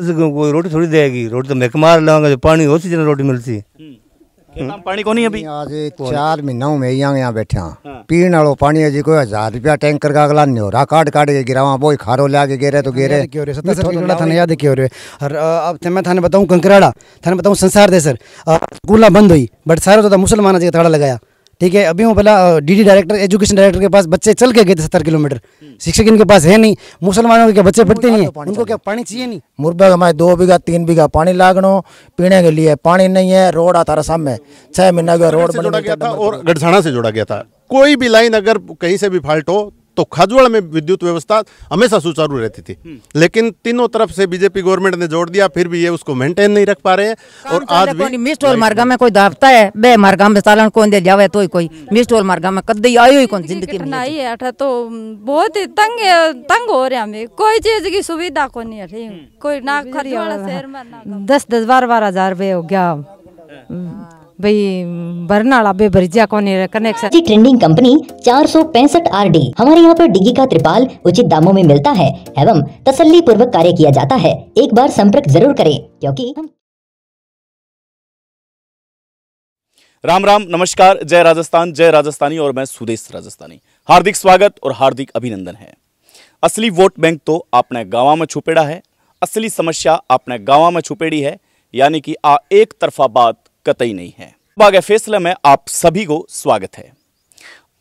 रोटी थोड़ी देगी रोटी तो मैं मार लाऊंगा जो पानी उसी जगह रोटी मिलती हम्म। पानी कौन अभी आज चार महीना हूँ मैं यहाँ यहाँ बैठा हाँ। पीने वालों पानी है कोई हजार रुपया टैंकर का अगला नहीं हो रहा काट काट के गिरावा बोई खारो ले आके गिरे तो हाँ, गिरे तो थाने याद क्यों रे और अब मैं थाने बताऊँ कंकराड़ा थाने बताऊँ संसार दे सर स्कूल बंद हुई बट सारे तो मुसलमान जी का लगाया ठीक है अभी वो भला डीडी डायरेक्टर एजुकेशन डायरेक्टर के पास बच्चे चल के गए थे सत्तर किलोमीटर शिक्षक इनके पास है नहीं मुसलमानों के क्या बच्चे पढ़ते नहीं है उनको क्या पानी चाहिए नहीं मुरबा हमारे दो बीघा तीन बीघा पानी लागण पीने के लिए पानी नहीं है रोड आता रहा सामने छह महीना का रोड बन गया था और गढ़साना से जोड़ा गया था कोई भी लाइन अगर कहीं से भी फाल्ट हो तो खजुआड़ में विद्युत व्यवस्था हमेशा सुचारू रहती थी लेकिन तीनों तरफ से बीजेपी गवर्नमेंट ने जोड़ दिया फिर भी ये उसको मेंटेन नहीं रख पा रहे हैं और आज भी मिस्ट और मार्गा में कोई दावता है बे मार्गा में चालन कौन दे जावे तो कोई मिस्ट और मार्गा में ही आयो ही कौन जिंदगी में आई है अठा तो बहुत ही तंग तंग हो रहे हमें कोई चीज की सुविधा को नहीं है कोई ना खजुआड़ शहर में दस दस बार बारह हजार रुपये हो गया भाई बरना बे भरिया कौन कनेक्शन जी ट्रेंडिंग कंपनी चार सौ पैंसठ आर डी हमारे यहाँ पर डिगी का त्रिपाल उचित दामों में मिलता है एवं तसल्ली पूर्वक कार्य किया जाता है एक बार संपर्क जरूर करें क्योंकि राम राम नमस्कार जय राजस्थान जय राजस्थानी और मैं सुदेश राजस्थानी हार्दिक स्वागत और हार्दिक अभिनंदन है असली वोट बैंक तो आपने गाँव में छुपेड़ा है असली समस्या आपने गाँव में छुपेड़ी है यानी कि आ एक तरफा बात कतई नहीं है बागे फैसला में आप सभी को स्वागत है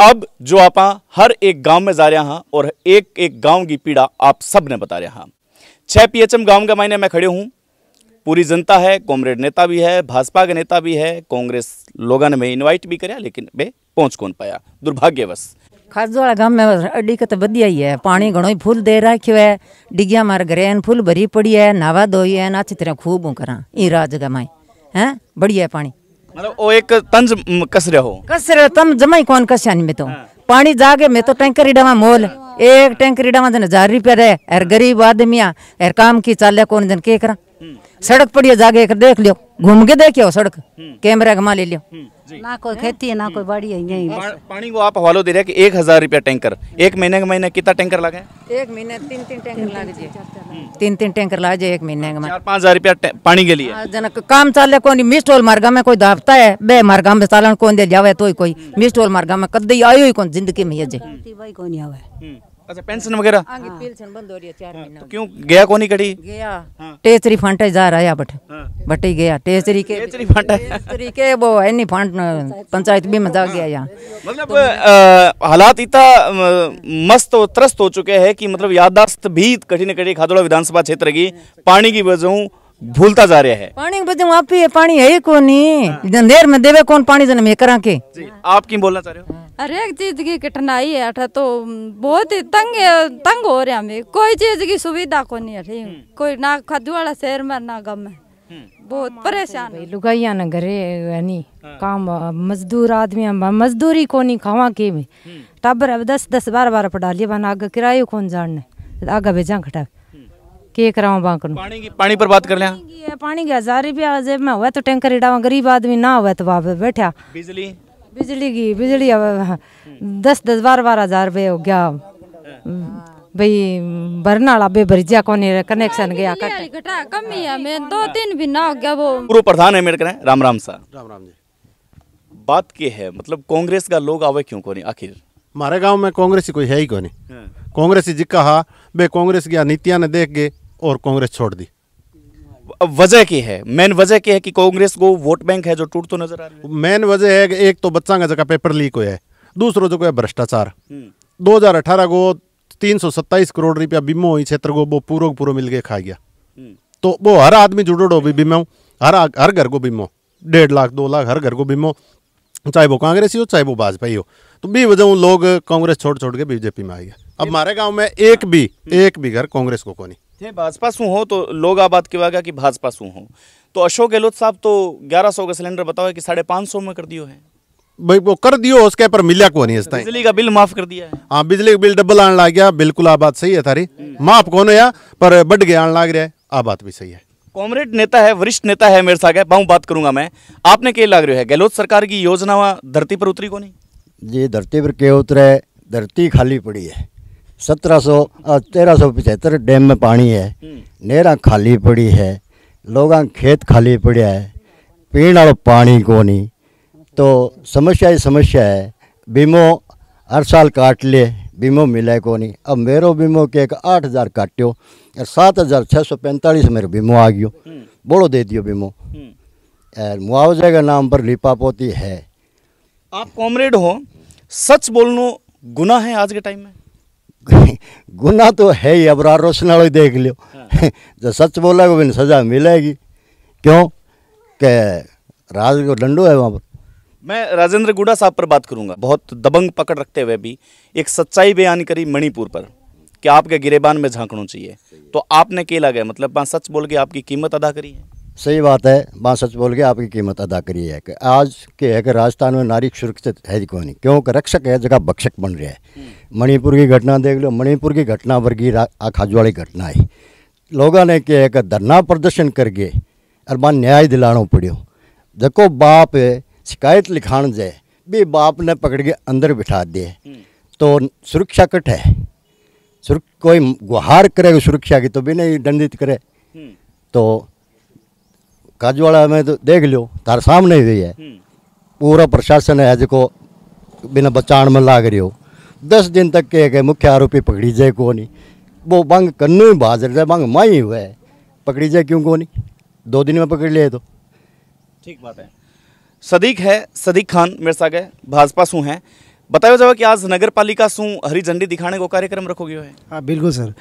अब जो आप हर एक गांव में जा रहे हैं और एक एक गांव की पीड़ा आप सब ने बता रहे हैं छह पीएचएम गांव के मायने मैं खड़े हूं पूरी जनता है कॉमरेड नेता भी है भाजपा के नेता भी है कांग्रेस लोगों ने मैं इनवाइट भी कराया लेकिन वे पहुंच कौन पाया दुर्भाग्यवश खासदवाड़ा गांव में अड्डी का तो बदिया ही है पानी घणो ही फूल दे रखियो है डिगिया मार गए फूल भरी पड़ी है नावा धोई है नाची तरह खूब करा ई राज गमाई हैं बढ़िया है पानी मतलब वो एक तंज कस रहे हो कस रहे तम जमा ही कौन कस में तो हाँ। पानी जाके मैं तो टैंकर ही डवा मोल एक टैंकर ही डवा जन हजार रुपया दे अरे गरीब आदमी यार काम की चाल कौन जन के करा सड़क पड़ी जागे कर देख लियो घूम के देखियो सड़क हम्म। कैमरे घुमा ले लियो हम्म, ना कोई खेती है ना कोई बाड़ी है यही पानी को आप हवालो दे रहे की एक हजार रुपया टैंकर एक महीने के महीने कितना टैंकर लगे एक महीने तीन तीन टैंकर लगे हम्म। तीन तीन टैंकर जाए एक महीने का पाँच हजार रुपया पानी के लिए हाँ, जनक काम चाले कोई मिस्ट होल मार्गा में कोई दाबता है बे मार्गा में चालन कौन दे जावे तो कोई मिस्ट होल मार्गा में कद आयो ही कौन जिंदगी में ये जे कोई नहीं आवे अच्छा पेंशन वगैरह आगे पेंशन बंद हो रही है 4 हाँ, महीना तो क्यों गया कोनी कड़ी गया हां टेचरी फांटा जा रहा है बट हाँ। बट ही गया टेचरी के टेचरी फांटा टेचरी के वो नहीं फांट पंचायत भी मजा गया यहां मतलब हालात इतना मस्त और त्रस्त हो चुके हैं कि मतलब याददाश्त भी कठिन कड़ी खादोड़ा विधानसभा क्षेत्र की पानी की वजह हूं भूलता जा रहा है पानी बदम आप ही है पानी है ही कौन अंधेर हाँ। में देवे कौन पानी जन में करा के आप क्यों बोलना चाह रहे हो अरे हाँ। एक चीज की कठिनाई है अठा तो बहुत ही तंग है, तंग हो रहे हमें कोई चीज की सुविधा को नहीं है हम्म। कोई ना खादू वाला शहर में ना गम में हम्म। बहुत परेशान है लुगाइया ना घरे यानी हाँ। काम मजदूर आदमी मजदूरी को नहीं खावा के हम्म। टाबर अब दस दस बारह बारह पढ़ा लिया बना आगे किराए कौन जानने आगे भेजा खटा के कराओ बांक पानी की पानी पर बात कर लिया पानी, पानी के हजार रुपया जेब में हुआ तो टैंकर इडावा गरीब आदमी ना हुआ तो वहाँ बैठा बिजली बिजली की बिजली हाँ, दस दस बार बारह हजार रुपये हो गया भाई भरने वाला बे भरिजा कौन कनेक्शन गया घटा कम ही है मैं दो तीन भी ना हो गया वो पूर्व प्रधान है मेरे करें राम राम सा राम राम जी बात की है मतलब कांग्रेस का लोग आवे क्यों कौन आखिर हमारे गांव में कांग्रेस ही कोई है ही कौन हाँ। कांग्रेस ही जिक्का हा बे कांग्रेस गया नीतियां ने देख गए और कांग्रेस छोड़ दी वजह की है मेन वजह की है कि कांग्रेस को वोट बैंक है जो टूट तो नजर आ रही है मेन वजह है कि एक तो बच्चा का जगह पेपर लीक हुआ है दूसरा जो है भ्रष्टाचार हम्म। दो हजार अठारह को तीन सौ सत्ताईस करोड़ रुपया बीमो हुई क्षेत्र को वो पूरो पूरो मिल के खा गया हम्म। तो वो हर आदमी जुड़ो भी बीमो हर हर घर को बीमो डेढ़ लाख दो लाख हर घर को बीमो चाहे वो कांग्रेसी हो चाहे वो भाजपाई हो तो भी वजह लोग कांग्रेस छोड़ छोड़ के बीजेपी में आ गया अब हमारे गाँव में एक भी हम्म। एक भी घर कांग्रेस को को नहीं थे भाजपा सू हो तो लोग आबाद केवागा कि भाजपा सू हो तो अशोक गहलोत साहब तो ग्यारह का सिलेंडर बताओ कि साढ़े पाँच सौ में कर दियो है भाई वो कर दियो उसके पर मिलिया को नहीं इस तो बिजली का बिल माफ कर दिया है हाँ बिजली का बिल डबल आने लग गया बिल्कुल आबाद सही है थारी माफ कौन है पर बढ़ गया आने लग रहा है आबाद भी सही है कॉमरेड नेता है वरिष्ठ नेता है मेरे साथ बाहू बात करूंगा मैं आपने क्या लाग रहे है गहलोत सरकार की योजना धरती पर उतरी को नहीं जी धरती पर क्यों उतरे धरती खाली पड़ी है सत्रह सौ तेरह सौ पचहत्तर डैम में पानी है हम्म। नहर खाली पड़ी है लोग खेत खाली पड़े है पीने वाला पानी को नहीं तो समस्या ही समस्या है बीमो हर साल काट ले बीमो मिले को नहीं अब मेरो बीमो के एक आठ हज़ार काट्यो और सात हज़ार छः सौ पैंतालीस मेरे बीमो आ गयो हम्म। बोलो दे दियो बीमो हम्म। मुआवजे के नाम पर लिपा पोती है आप कॉमरेड हो सच बोलो गुना है आज के टाइम में गुना तो है ही अबरार रोशन वाले देख लियो हाँ। जो सच बोला को तो सजा मिलेगी क्यों के राज को डंडो है वहाँ पर मैं राजेंद्र गुड़ा साहब पर बात करूंगा बहुत दबंग पकड़ रखते हुए भी एक सच्चाई बयान करी मणिपुर पर कि आपके गिरेबान में झांकना चाहिए तो आपने के लगे मतलब वहाँ सच बोल के आपकी कीमत अदा करी है सही बात है वहाँ सच बोल के आपकी कीमत अदा करी है कि आज के है कि राजस्थान में नारी सुरक्षित है कौन क्योंकि रक्षक है जगह भक्षक बन रहा है मणिपुर की घटना देख लो मणिपुर की घटना वर्गी खाजवाड़ी घटना है लोगों ने क्या एक धरना प्रदर्शन करके अरबा न्याय दिलानो पड़ो देखो बाप शिकायत लिखाण जाए भी बाप ने पकड़ के अंदर बिठा दिए हम्म। तो सुरक्षा कट है कोई गुहार करे सुरक्षा की तो भी नहीं दंडित करे हम्म। तो काजवाड़ा में तो देख लो तार सामने हुई है हम्म। पूरा प्रशासन है जो बिना बचाण में लाग रही हो दस दिन तक के के मुख्य आरोपी पकड़ी जाए नहीं वो बंग कन्नू ही बाजर जाए बंग माई हुआ है पकड़ी जाए क्यों नहीं दो दिन में पकड़ लिए तो ठीक बात है सदीक है सदीक खान मेरे साथ भाजपा सू हैं बताया जाओ कि आज नगर पालिका सू हरी झंडी दिखाने को कार्यक्रम रखोगे है हाँ बिल्कुल सर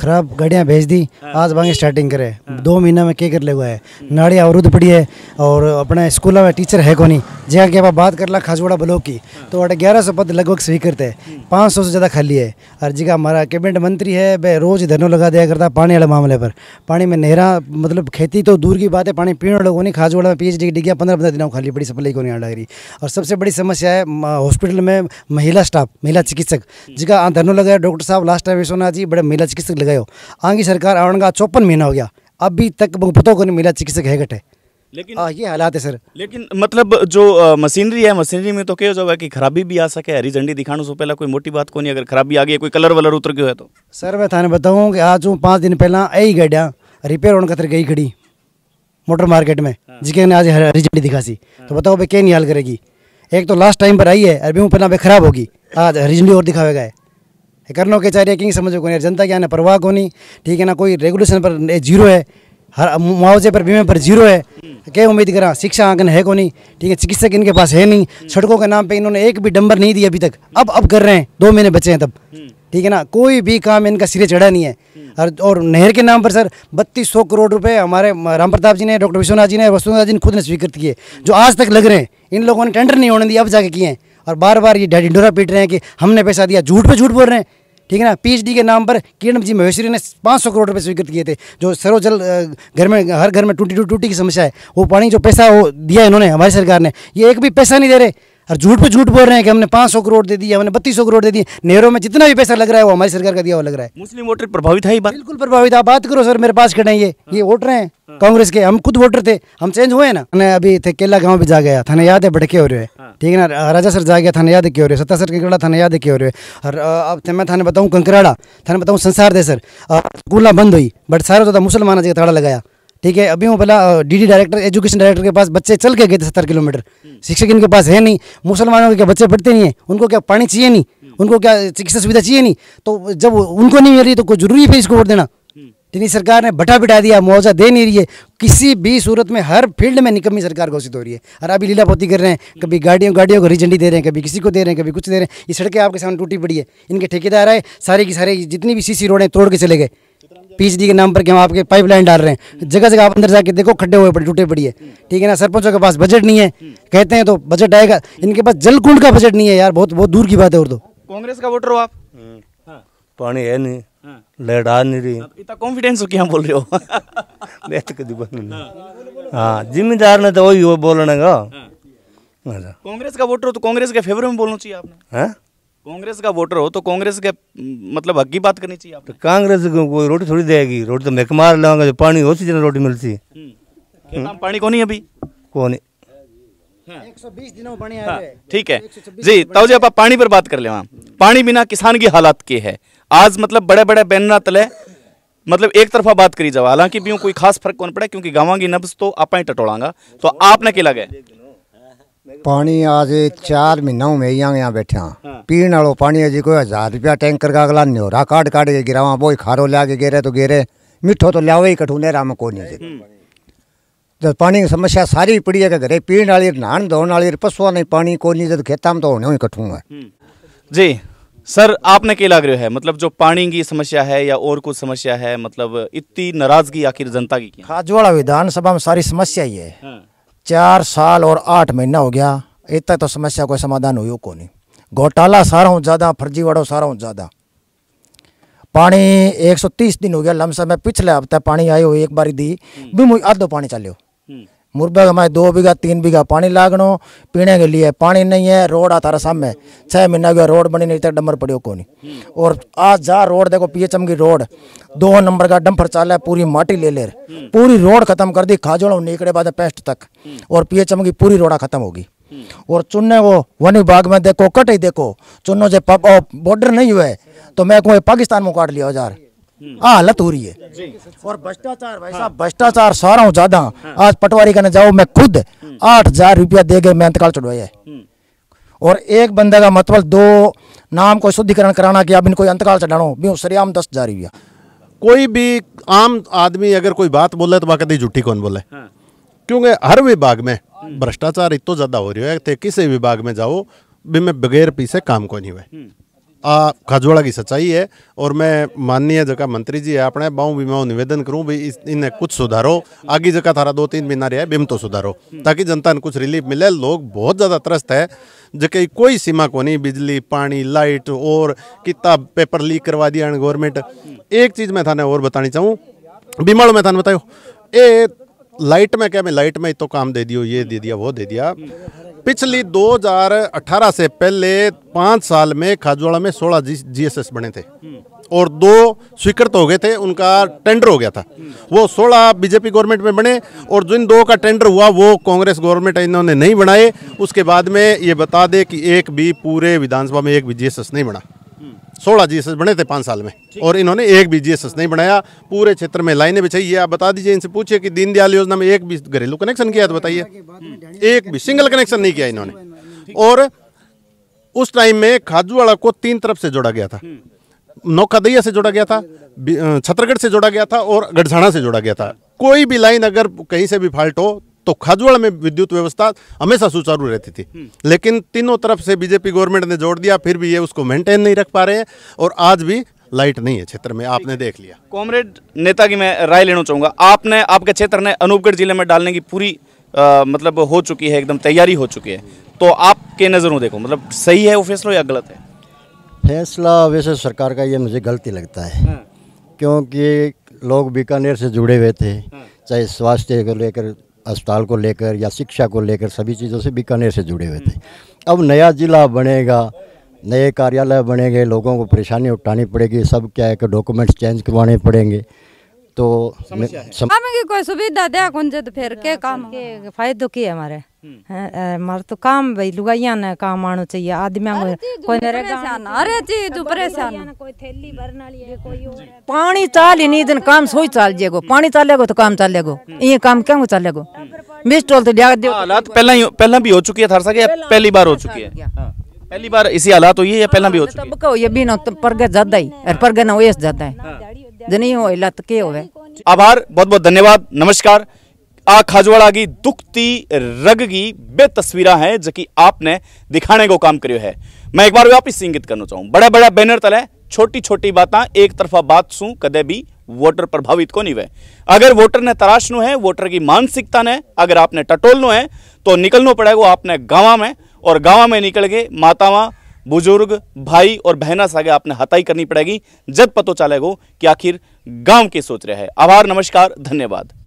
खराब गाड़ियाँ भेज दी हाँ। आज भागे स्टार्टिंग करे हाँ। दो महीना में क्या कर ले हुआ है नाड़ी अवरुद्ध पड़ी है और अपने स्कूल में टीचर है कौन जहाँ की आप बात कर ला खाजवाड़ा ब्लॉक की तो अटे ग्यारह सौ पद लगभग स्वीकृत है हम्म। पाँच सौ से ज़्यादा खाली है और जी का हमारा कैबिनेट मंत्री है वह रोज़ धनो लगा दिया करता पानी वाले मामले पर पानी में नहरा मतलब खेती तो दूर की बात है पानी पीने लोगों ने खाजवाड़ा में पी एच डी डिग्गिया पंद्रह पंद्रह दिनों खाली पड़ी सप्लाई को नहीं आ रही और सबसे बड़ी समस्या है हॉस्पिटल में महिला स्टाफ महिला चिकित्सक जिका धरना लगाया डॉक्टर साहब लास्ट टाइम विश्वनाथ जी बड़े महिला चिकित्सक लगायो आगे सरकार आवण का चौपन महीना हो गया अभी तक पता को नहीं महिला चिकित्सक है घटे लेकिन आ, ये हालात है सर लेकिन मतलब जो मशीनरी है मशीनरी में तो क्या हो जाएगा कि खराबी भी आ सके हरी झंडी दिखाने से पहला कोई मोटी बात को नहीं अगर खराबी आ गई कोई कलर वलर उतर गया है तो सर मैं थाने बताऊँ कि आज हूँ पाँच दिन पहला यही गाड़ियाँ रिपेयर होने खतर गई खड़ी मोटर मार्केट में हाँ। जिसके आज हरी झंडी दिखा सी हाँ। तो बताओ भाई क्या नहीं हाल करेगी एक तो लास्ट टाइम पर आई है अरबी मुँह पन्ना खराब होगी आज हरिजली और दिखावे गए करनो के चाहिए किंग समझो को नहीं जनता के आने परवाह को नहीं ठीक है ना कोई रेगुलेशन पर जीरो है हर मुआवजे पर बीमे पर जीरो है क्या उम्मीद करा शिक्षा आंगन है को नहीं ठीक है चिकित्सक इनके पास है नहीं सड़कों के नाम पे इन्होंने एक भी डंबर नहीं दिया अभी तक अब अब कर रहे हैं दो महीने बचे हैं तब ठीक है ना कोई भी काम इनका सिरे चढ़ा नहीं है और और नहर के नाम पर सर बत्तीस सौ करोड़ रुपये हमारे राम प्रताप जी ने डॉक्टर विश्वनाथ जी ने वसुंधरा जी ने खुद ने स्वीकृत किए जो आज तक लग रहे हैं इन लोगों ने टेंडर नहीं होने दिया अब जाके किए हैं और बार बार ये ढिंडोरा पीट रहे हैं कि हमने पैसा दिया झूठ पे झूठ बोल रहे हैं ठीक है ना पीएचडी के नाम पर किरण जी महेश्वरी ने 500 करोड़ रुपए स्वीकृत किए थे जो सरोजल घर में हर घर में टूटी टूटी की समस्या है वो पानी जो पैसा वो दिया इन्होंने हमारी सरकार ने ये एक भी पैसा नहीं दे रहे और झूठ पे झूठ बोल रहे हैं कि हमने 500 सौ करोड़ दे दिए हमने बत्तीस सौ करोड़ दे दिए नेहरो में जितना भी पैसा लग रहा है वो हमारी सरकार का दिया हुआ लग रहा है मुस्लिम वोटर प्रभावित है बात बिल्कुल प्रभावित आप बात करो सर मेरे पास खड़े ये हाँ। ये वोटर हैं हाँ। कांग्रेस के हम खुद वोटर थे हम चेंज हुए ना मैंने अभी थे केला गांव भी जा गया थाने याद है भड़के हो रहे हैं हाँ। ठीक है ना राजा सर जा गया थाने याद क्यों हो रहे सत्ता सर कंकड़ा थाने याद क्यों हो रहे और अब मैं थाने बताऊँ कंकराड़ा थाने बताऊँ संसार दे सर स्कूल बंद हुई बट सारा ज्यादा मुसलमान जगह थाड़ा लगाया ठीक है अभी वो भला डीडी डायरेक्टर एजुकेशन डायरेक्टर के पास बच्चे चल के गए थे सत्तर किलोमीटर शिक्षक इनके पास है नहीं मुसलमानों के क्या बच्चे पढ़ते नहीं है उनको क्या पानी चाहिए नहीं उनको क्या चिकित्सा सुविधा चाहिए नहीं तो जब उनको नहीं मिल रही तो कोई जरूरी फीस इसको वोट देना लेकिन सरकार ने बटा बिठा दिया मुआवजा दे नहीं रही है किसी भी सूरत में हर फील्ड में निकम्मी सरकार घोषित हो रही है और अभी लीलापोती कर रहे हैं कभी गाड़ियों गाड़ियों को रिजंडी दे रहे हैं कभी किसी को दे रहे हैं कभी कुछ दे रहे हैं ये सड़कें आपके सामने टूटी पड़ी है इनके ठेकेदार आए सारे की सारे जितनी भी सीसी रोड हैं तोड़ के चले गए पीएचडी के नाम पर कि हम आपके पाइपलाइन डाल रहे हैं जगह जगह आप अंदर जाके देखो खड्डे हुए पड़े टूटे पड़ी है ठीक है ना सरपंचों के पास बजट नहीं है कहते हैं तो बजट आएगा इनके पास जलकुंड का बजट नहीं है यार बहुत बहुत दूर की बात है और तो कांग्रेस का वोटर हो आप हम्म। पानी है नहीं हाँ। लाइट आ नहीं रही इतना कॉन्फिडेंस हो क्या बोल रहे हो तो हाँ जिम्मेदार ने तो वही बोलने का हाँ। अच्छा। कांग्रेस का वोटर हो तो कांग्रेस के फेवर में बोलना चाहिए आपने हाँ? कांग्रेस का वोटर हो तो कांग्रेस के मतलब हक की बात करनी चाहिए तो कांग्रेस को रोटी थोड़ी देगी रोटी तो मैं मार लाऊंगा जो पानी हो दिन रोटी मिलती है हम्म। पानी कौन है अभी कौन हाँ। है हाँ, ठीक है जी ताऊ जी आप पानी पर बात कर ले वहाँ पानी बिना किसान की हालात के है आज मतलब बड़े बड़े बैनर तले मतलब एक तरफा बात करी जाओ हालांकि भी कोई खास फर्क कौन पड़ा क्योंकि गाँव की नब्स तो आप ही टटोड़ांगा तो आपने क्या लगे ਪਾਣੀ ਆਜੇ 4 ਮਹੀਨਾ ਹੋ ਮੈਂ ਆਇਆ ਬੈਠਾ ਪੀਣ ਵਾਲੋ ਪਾਣੀ ਅਜੀ ਕੋਈ 1000 ਰੁਪਿਆ ਟੈਂਕਰ ਕਾ ਅਗਲਾ ਨਿਹੋਰਾ ਕਾਟ काट ਕੇ ਗਿਰਾਵਾ ਬੋਈ ਖਾਰੋ खारो ਕੇ के गेरे तो गेरे मिठो तो लिया ही कठू ਮ ਕੋਈ कोई नहीं जब पानी की समस्या सारी पड़ी है कि घरे पीने वाली नहान धोने वाली पशुआ नहीं पानी को नहीं जब तो खेता में तो होने ही कठू है हम्म। जी सर आपने क्या लाग रहे है मतलब जो पानी की समस्या है या और कुछ समस्या है मतलब इतनी नाराजगी आखिर जनता की खाजवाड़ा विधानसभा में सारी समस्या ही है हाँ। चार साल और आठ महीना हो गया इतना तो समस्या कोई समाधान हुई को नहीं घोटाला सारा हूँ ज़्यादा फर्जीवाड़ो सारा हूँ ज़्यादा पानी 130 दिन हो गया लमसा में पिछले हफ्ते पानी आई हुई एक बारी दी हम्म। भी मुझे आधो पानी चलो मुर्बे मैं दो बीघा तीन बीघा पानी लागण पीने के लिए पानी नहीं है रोड आता सामने छः महीना गया रोड बनी नहीं तक डम्बर पड़े नहीं और आज जा रोड देखो पीएचएम की रोड दो नंबर का डम्फर चाल है पूरी माटी ले ले पूरी रोड खत्म कर दी खाजोड़ों निकड़े बाद पेस्ट तक और पीएचएम की पूरी रोड़ा खत्म होगी और चुनने वो वन विभाग में देखो कट ही देखो चुनो जो बॉर्डर नहीं हुए तो मैं कहूँ पाकिस्तान में काट लिया हजार हम्म। हालत हो रही है और भ्रष्टाचार भाई साहब भ्रष्टाचार सारा हूँ ज्यादा हाँ। आज पटवारी करने जाओ मैं खुद हम्म। आठ हजार रुपया दे गए मैं अंतकाल चढ़वाया हम्म। और एक बंदे का मतलब दो नाम को शुद्धिकरण कराना कि अब इनको अंतकाल चढ़ाओ भी सरेआम दस हजार रुपया कोई भी आम आदमी अगर कोई बात बोले तो वह कभी झूठी कौन बोले हाँ। क्योंकि हर विभाग में भ्रष्टाचार इतना ज़्यादा हो रही है तो किसी विभाग में जाओ भी मैं बगैर पीछे काम को नहीं हुआ આ की सच्चाई है और मैं माननीय जगह मंत्री जी है अपने बहु भी मैं निवेदन करूं भी इन्हें कुछ सुधारो आगे जगह थारा दो तीन महीना रहा है बिम तो सुधारो ताकि जनता ने कुछ रिलीफ मिले लोग बहुत ज़्यादा त्रस्त है जगह कोई सीमा को नहीं बिजली पानी लाइट और किताब पेपर लीक करवा दिया गवर्नमेंट एक चीज़ मैं थाने और बतानी चाहूँ बीमा में थाना बताओ ये लाइट में क्या मैं लाइट में तो काम दे दियो ये दे दिया वो दे दिया पिछली 2018 से पहले पाँच साल में खाजवाड़ा में सोलह जी एस बने थे और दो स्वीकृत हो गए थे उनका टेंडर हो गया था वो सोलह बीजेपी गवर्नमेंट में बने और जिन दो का टेंडर हुआ वो कांग्रेस गवर्नमेंट इन्होंने नहीं बनाए उसके बाद में ये बता दे कि एक भी पूरे विधानसभा में एक भी जीएसएस नहीं बना सोलह जी बने थे पाँच साल में और इन्होंने एक भी जी नहीं बनाया पूरे क्षेत्र में लाइने बिछाई है आप बता दीजिए इनसे पूछिए कि दीनदयाल योजना में एक भी घरेलू कनेक्शन किया तो बताइए एक भी सिंगल कनेक्शन नहीं किया इन्होंने और उस टाइम में खाजूवाड़ा को तीन तरफ से जोड़ा गया था हम्म। नौकादैया से जोड़ा गया था छतरगढ़ से जोड़ा गया था और गढ़झाणा से जोड़ा गया था कोई भी लाइन अगर कहीं से भी फॉल्ट हो तो खाजुआड़ में विद्युत व्यवस्था हमेशा सुचारू रहती थी हम्म। लेकिन तीनों तरफ से बीजेपी गवर्नमेंट ने जोड़ दिया फिर भी ये उसको मेंटेन नहीं रख पा रहे हैं और आज भी लाइट नहीं है क्षेत्र में आपने देख लिया कॉमरेड नेता की मैं राय लेना चाहूँगा आपने आपके क्षेत्र ने अनूपगढ़ जिले में डालने की पूरी आ, मतलब हो चुकी है एकदम तैयारी हो चुकी है तो आप के नज़रों देखो मतलब सही है वो फैसला या गलत है फैसला वैसे सरकार का ये मुझे गलती लगता है हाँ। क्योंकि लोग बीकानेर से जुड़े हुए थे हाँ। चाहे स्वास्थ्य को लेकर अस्पताल को लेकर या शिक्षा को लेकर सभी चीज़ों से बीकानेर से जुड़े हुए थे हम्म। अब नया ज़िला बनेगा नए कार्यालय बनेंगे लोगों को परेशानी उठानी पड़ेगी सब क्या है कि डॉक्यूमेंट्स चेंज करवाने पड़ेंगे तो सम... की कोई सुविधा दे तो फिर के काम के फायदे की है हमारे मार तो काम भाई लुगाइया ने काम आनो चाहिए आदमी कोई नरे परेशान अरे जी तू परेशान कोई थैली भरन वाली है कोई और पानी चाल ही नहीं दिन काम सोई चाल जेगो पानी चालेगो तो काम चालेगो ये काम क्यों चालेगो मिस टोल तो दिया दियो हालात पहला ही पहला भी हो चुकी है थार सके पहली बार हो चुकी है पहली बार इसी हालात हुई है या पहला भी हो चुकी है तब ये भी बिना परगे ज्यादा ही और परगे ना वेस ज्यादा है जनी हो हालात के होवे आभार बहुत बहुत धन्यवाद नमस्कार आ खाजवाड़ा की दुखती रग बे तस्वीर है जबकि आपने दिखाने को काम करो है मैं एक बार वापिस इंगित करना चाहूँ बड़ा बड़ा बैनर तले छोटी छोटी बात एक तरफा बात सू कदे भी वोटर प्रभावित को नहीं वे अगर वोटर ने तराशनो है वोटर की मानसिकता ने अगर आपने टटोलनो है तो निकलना पड़ेगा आपने गाँव में और गाँव में निकल के मातावा बुजुर्ग भाई और बहना सागे आपने हताई करनी पड़ेगी जब पतो चलेगा कि आखिर गांव के सोच रहे हैं आभार नमस्कार धन्यवाद